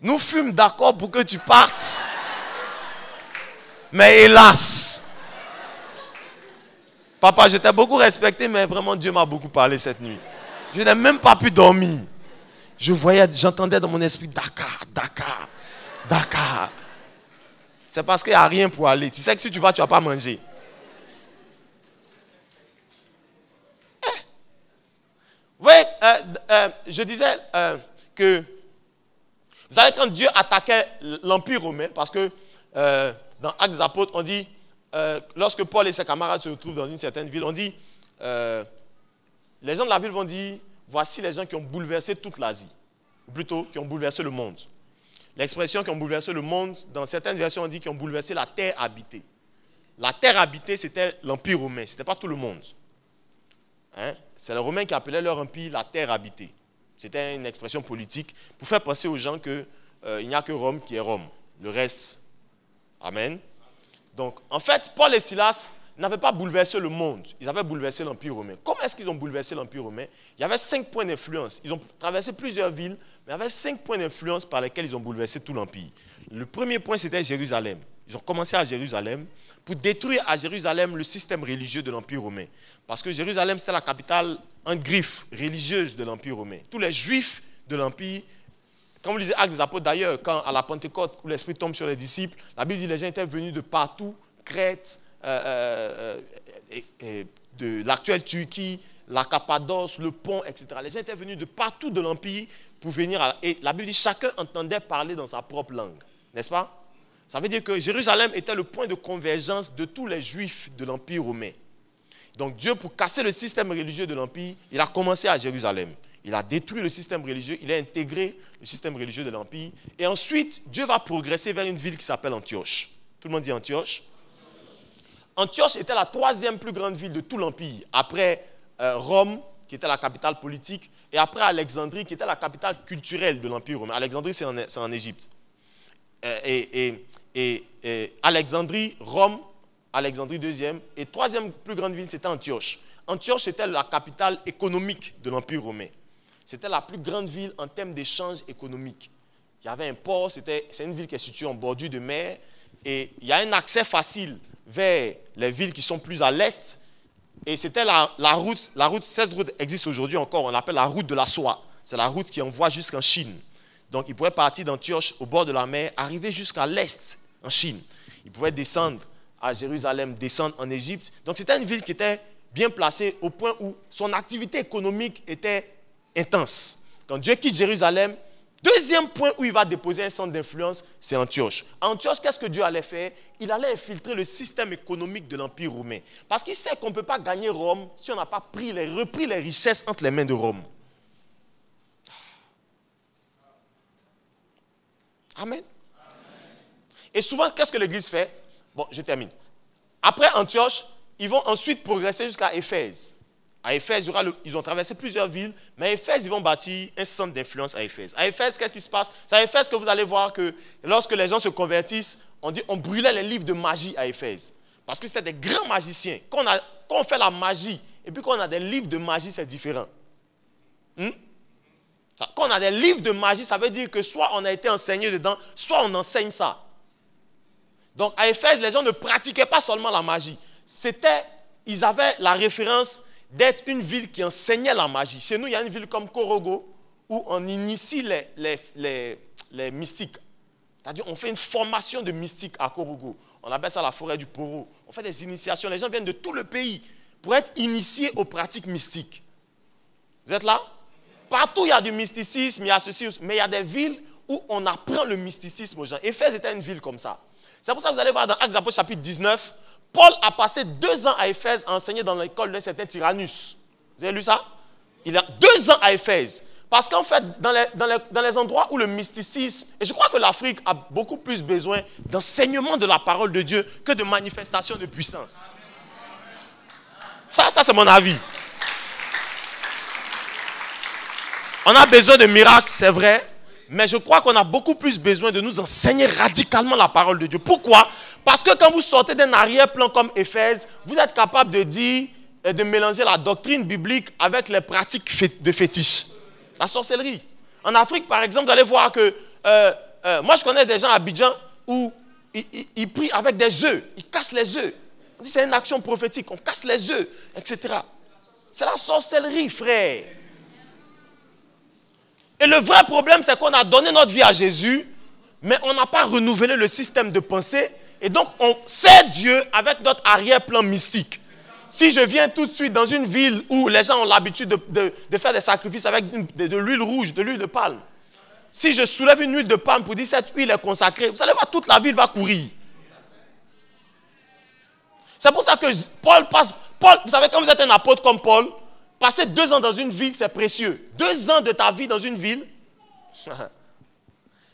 Nous fûmes d'accord pour que tu partes, mais hélas, Papa, je t'ai beaucoup respecté, mais vraiment Dieu m'a beaucoup parlé cette nuit. Je n'ai même pas pu dormir. Je voyais, j'entendais dans mon esprit Dakar, Dakar, Dakar. C'est parce qu'il n'y a rien pour aller. Tu sais que si tu vas, tu ne vas pas manger. Eh. Oui, euh, euh, je disais euh, que vous savez, quand Dieu attaquait l'Empire romain, parce que dans Actes des Apôtres, on dit, lorsque Paul et ses camarades se retrouvent dans une certaine ville, on dit, les gens de la ville vont dire, voici les gens qui ont bouleversé toute l'Asie, ou plutôt qui ont bouleversé le monde. L'expression qui ont bouleversé le monde, dans certaines versions, on dit qu'ils ont bouleversé la terre habitée. La terre habitée, c'était l'Empire romain, ce n'était pas tout le monde. Hein? C'est les Romains qui appelaient leur empire la terre habitée. C'était une expression politique pour faire penser aux gens qu'il euh, n'y a que Rome qui est Rome. Le reste, Amen. Donc, en fait, Paul et Silas n'avaient pas bouleversé le monde, ils avaient bouleversé l'Empire romain. Comment est-ce qu'ils ont bouleversé l'Empire romain Il y avait cinq points d'influence. Ils ont traversé plusieurs villes, mais il y avait cinq points d'influence par lesquels ils ont bouleversé tout l'Empire. Le premier point, c'était Jérusalem. Ils ont commencé à Jérusalem pour détruire à Jérusalem le système religieux de l'Empire romain. Parce que Jérusalem, c'était la capitale en griffe religieuse de l'Empire romain. Tous les juifs de l'Empire quand vous lisez Actes des Apôtres, d'ailleurs, quand à la Pentecôte, où l'Esprit tombe sur les disciples, la Bible dit les gens étaient venus de partout, Crète, euh, euh, euh, de l'actuelle Turquie, la Cappadoce, le pont, etc. Les gens étaient venus de partout de l'Empire pour venir à... Et la Bible dit chacun entendait parler dans sa propre langue, n'est-ce pas Ça veut dire que Jérusalem était le point de convergence de tous les Juifs de l'Empire romain. Donc Dieu, pour casser le système religieux de l'Empire, il a commencé à Jérusalem. Il a détruit le système religieux, il a intégré le système religieux de l'Empire. Et ensuite, Dieu va progresser vers une ville qui s'appelle Antioche. Tout le monde dit Antioche Antioche était la troisième plus grande ville de tout l'Empire, après euh, Rome, qui était la capitale politique, et après Alexandrie, qui était la capitale culturelle de l'Empire romain. Alexandrie, c'est en, Égypte. Euh, et, Alexandrie, Rome, Alexandrie deuxième, et troisième plus grande ville, c'était Antioche. Antioche était la capitale économique de l'Empire romain. C'était la plus grande ville en termes d'échanges économiques. Il y avait un port, c'est une ville qui est située en bordure de mer, et il y a un accès facile vers les villes qui sont plus à l'est. Et c'était la, route, route, cette route existe aujourd'hui encore, on l'appelle la route de la soie. C'est la route qui envoie jusqu'en Chine. Donc il pouvait partir d'Antioche au bord de la mer, arriver jusqu'à l'est, en Chine. Il pouvait descendre à Jérusalem, descendre en Égypte. Donc c'était une ville qui était bien placée au point où son activité économique était intense. Quand Dieu quitte Jérusalem, Deuxième point où il va déposer un centre d'influence, c'est Antioche. Antioche, qu'est-ce que Dieu allait faire Il allait infiltrer le système économique de l'Empire romain. Parce qu'il sait qu'on ne peut pas gagner Rome si on n'a pas pris repris les richesses entre les mains de Rome. Amen. Et souvent, qu'est-ce que l'Église fait Bon, je termine. Après Antioche, ils vont ensuite progresser jusqu'à Éphèse. À Éphèse, ils ont traversé plusieurs villes, mais à Éphèse, ils vont bâtir un centre d'influence à Éphèse. À Éphèse, qu'est-ce qui se passe C'est à Éphèse que vous allez voir que lorsque les gens se convertissent, on dit on brûlait les livres de magie à Éphèse. Parce que c'était des grands magiciens. Quand on, fait la magie et puis quand on a des livres de magie, c'est différent. Hmm? quand on a des livres de magie, ça veut dire que soit on a été enseigné dedans, soit on enseigne ça. Donc à Éphèse, les gens ne pratiquaient pas seulement la magie. C'était, ils avaient la référence d'être une ville qui enseignait la magie. Chez nous, il y a une ville comme Korogo où on initie les, mystiques. C'est-à-dire, on fait une formation de mystiques à Korogo. On appelle ça la forêt du Poro. On fait des initiations. Les gens viennent de tout le pays pour être initiés aux pratiques mystiques. Vous êtes là Partout, il y a du mysticisme, il y a ceci, mais il y a des villes où on apprend le mysticisme aux gens. Éphèse était une ville comme ça. C'est pour ça que vous allez voir dans Actes chapitre 19, Paul a passé deux ans à Éphèse à enseigner dans l'école de certain Tyrannus. Vous avez lu ça Il a deux ans à Éphèse. Parce qu'en fait, dans les, endroits où le mysticisme, et je crois que l'Afrique a beaucoup plus besoin d'enseignement de la parole de Dieu que de manifestation de puissance. Ça, ça c'est mon avis. On a besoin de miracles, c'est vrai, mais je crois qu'on a beaucoup plus besoin de nous enseigner radicalement la parole de Dieu. Pourquoi Parce que quand vous sortez d'un arrière-plan comme Éphèse, vous êtes capable de dire et euh, de mélanger la doctrine biblique avec les pratiques de fétiche. La sorcellerie. En Afrique, par exemple, vous allez voir que... Euh, euh, moi, je connais des gens à Abidjan où ils, prient avec des œufs. Ils cassent les œufs. c'est une action prophétique. On casse les œufs, etc. C'est la sorcellerie, frère. Et le vrai problème, c'est qu'on a donné notre vie à Jésus, mais on n'a pas renouvelé le système de pensée. Et donc, on sait Dieu avec notre arrière-plan mystique. Si je viens tout de suite dans une ville où les gens ont l'habitude de, faire des sacrifices avec de, l'huile rouge, de l'huile de palme, si je soulève une huile de palme pour dire cette huile est consacrée, vous allez voir, toute la ville va courir. C'est pour ça que Paul passe. Paul, vous savez, quand vous êtes un apôtre comme Paul, Passer deux ans dans une ville, c'est précieux. Deux ans de ta vie dans une ville.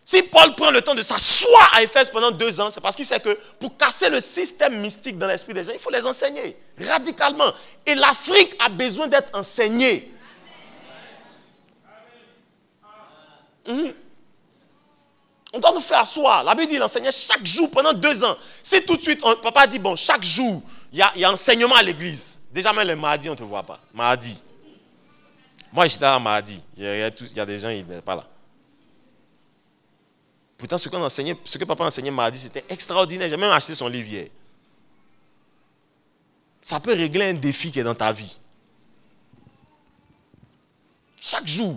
si Paul prend le temps de s'asseoir à Éphèse pendant deux ans, c'est parce qu'il sait que pour casser le système mystique dans l'esprit des gens, il faut les enseigner radicalement. Et l'Afrique a besoin d'être enseignée. On doit nous faire asseoir. La Bible dit, qu'il chaque jour pendant deux ans. Si tout de suite, on, papa dit, bon, chaque jour, il y, a enseignement à l'église. Déjà, même le mardi on ne te voit pas. Mardi. Moi, j'étais là mardi. Il y, a des gens, ils n'étaient pas là. Pourtant, ce, ce que papa enseignait mardi, c'était extraordinaire. J'ai même acheté son livre hier. Ça peut régler un défi qui est dans ta vie. Chaque jour.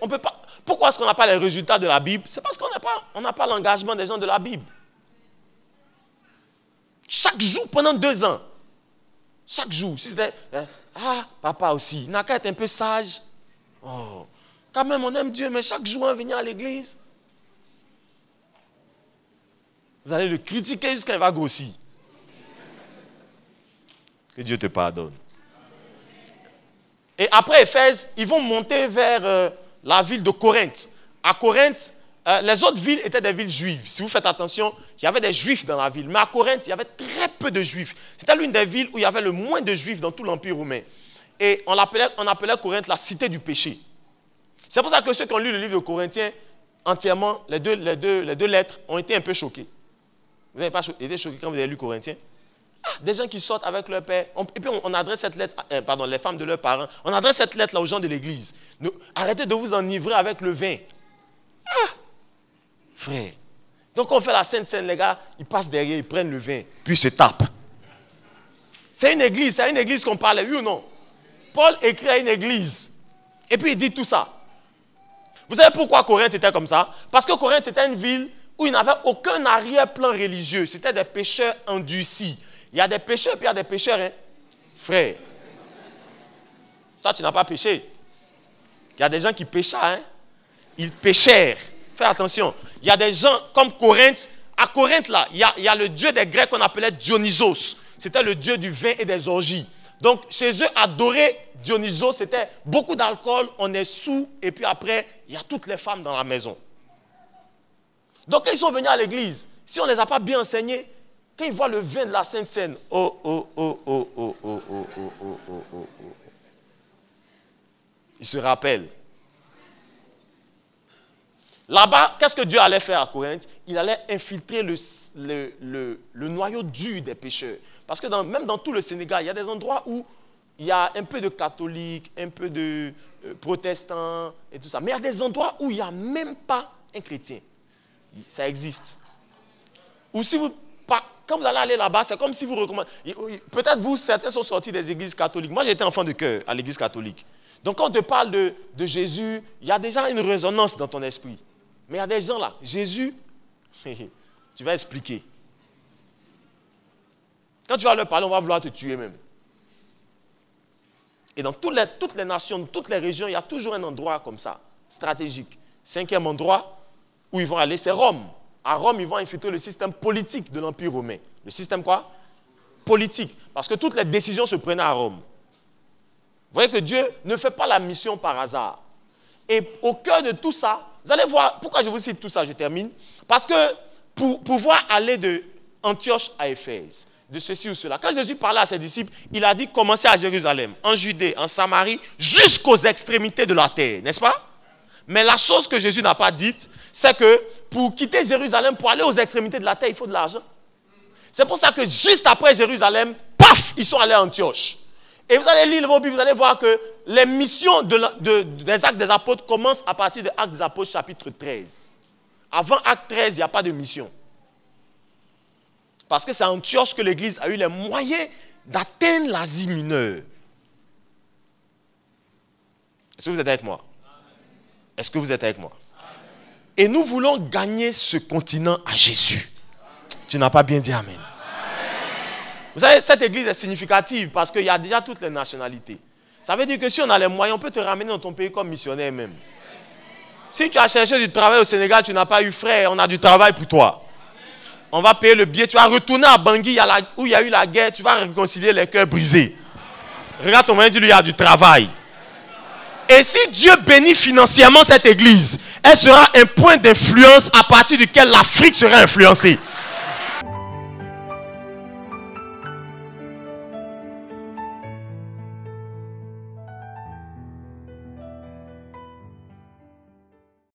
on peut pas. Pourquoi est-ce qu'on n'a pas les résultats de la Bible C'est parce qu'on n'a pas l'engagement des gens de la Bible. Chaque jour pendant deux ans. Chaque jour. Si c'était, hein, ah, papa aussi, n'a qu'à être un peu sage. Oh. quand même, on aime Dieu, mais chaque jour, en venir à l'église. Vous allez le critiquer jusqu'à qu'il va grossir. Que Dieu te pardonne. Et après Éphèse, ils vont monter vers euh, la ville de Corinthe. À Corinthe, euh, les autres villes étaient des villes juives. Si vous faites attention, il y avait des juifs dans la ville. Mais à Corinthe, il y avait très peu de juifs. C'était l'une des villes où il y avait le moins de juifs dans tout l'Empire romain. Et on appelait, Corinthe la cité du péché. C'est pour ça que ceux qui ont lu le livre de Corinthiens, entièrement, les deux, lettres, ont été un peu choqués. Vous n'avez pas été choqués quand vous avez lu Corinthiens ah, Des gens qui sortent avec leur père. et puis on, adresse cette lettre, euh, pardon, les femmes de leurs parents. On adresse cette lettre-là aux gens de l'Église. Arrêtez de vous enivrer avec le vin. Ah, Frère. Donc on fait la Sainte scène les gars, ils passent derrière, ils prennent le vin, puis ils se tapent. C'est une église, c'est une église qu'on parle, oui ou non Paul écrit à une église. Et puis il dit tout ça. Vous savez pourquoi Corinthe était comme ça Parce que Corinthe, c'était une ville où il n'avait aucun arrière-plan religieux. C'était des pécheurs endurcis. Il y a des pécheurs, puis il y a des pécheurs, hein Frère. Toi, tu n'as pas péché. Il y a des gens qui péchaient, hein Ils péchèrent. Fais attention. Il y a des gens comme Corinthe. À Corinthe, là, il y a, le dieu des Grecs qu'on appelait Dionysos. C'était le dieu du vin et des orgies. Donc, chez eux, adorer Dionysos, c'était beaucoup d'alcool, on est sous, et puis après, il y a toutes les femmes dans la maison. Donc, quand ils sont venus à l'église, si on ne les a pas bien enseignés, quand ils voient le vin de la Sainte Seine, oh, oh, oh, oh, oh, oh, oh, oh, oh, oh, oh, oh. Ils se rappellent. Là-bas, qu'est-ce que Dieu allait faire à Corinthe Il allait infiltrer le, noyau dur des pécheurs. Parce que même dans tout le Sénégal, il y a des endroits où il y a un peu de catholiques, un peu de euh, protestants et tout ça. Mais il y a des endroits où il n'y a même pas un chrétien. Ça existe. Ou si vous quand vous allez aller là-bas, c'est comme si vous recommandez. Peut-être vous, certains sont sortis des églises catholiques. Moi, j'étais enfant de cœur à l'église catholique. Donc, quand on te parle de Jésus, il y a déjà une résonance dans ton esprit. Mais il y a des gens là, Jésus, tu vas expliquer. Quand tu vas leur parler, on va vouloir te tuer même. Et dans toutes les, toutes les nations, toutes les régions, il y a toujours un endroit comme ça, stratégique. Cinquième endroit où ils vont aller, c'est Rome. À Rome, ils vont infiltrer le système politique de l'Empire romain. Le système quoi Politique. Parce que toutes les décisions se prenaient à Rome. Vous voyez que Dieu ne fait pas la mission par hasard. Et au cœur de tout ça, vous allez voir, pourquoi je vous cite tout ça, je termine. Parce que pour pouvoir aller de Antioche à Éphèse, de ceci ou cela. Quand Jésus parlait à ses disciples, il a dit commencez à Jérusalem, en Judée, en Samarie, jusqu'aux extrémités de la terre, n'est-ce pas Mais la chose que Jésus n'a pas dite, c'est que pour quitter Jérusalem, pour aller aux extrémités de la terre, il faut de l'argent. C'est pour ça que juste après Jérusalem, paf, ils sont allés à Antioche. Et vous allez lire vos Bibles, vous allez voir que les missions des actes des apôtres commencent à partir de actes des apôtres chapitre 13. Avant acte 13, il n'y a pas de mission. Parce que c'est en Antioche que l'Église a eu les moyens d'atteindre l'Asie mineure. Est-ce que vous êtes avec moi Est-ce que vous êtes avec moi Et nous voulons gagner ce continent à Jésus. Tu n'as pas bien dit Amen. Vous savez, cette église est significative parce qu'il y a déjà toutes les nationalités. Ça veut dire que si on a les moyens, on peut te ramener dans ton pays comme missionnaire même. Si tu as cherché du travail au Sénégal, tu n'as pas eu frère, on a du travail pour toi. On va payer le billet, tu vas retourner à Bangui où il y a eu la guerre, tu vas réconcilier les cœurs brisés. Regarde ton moyen, dis-lui, il y a du travail. Et si Dieu bénit financièrement cette église, elle sera un point d'influence à partir duquel l'Afrique sera influencée.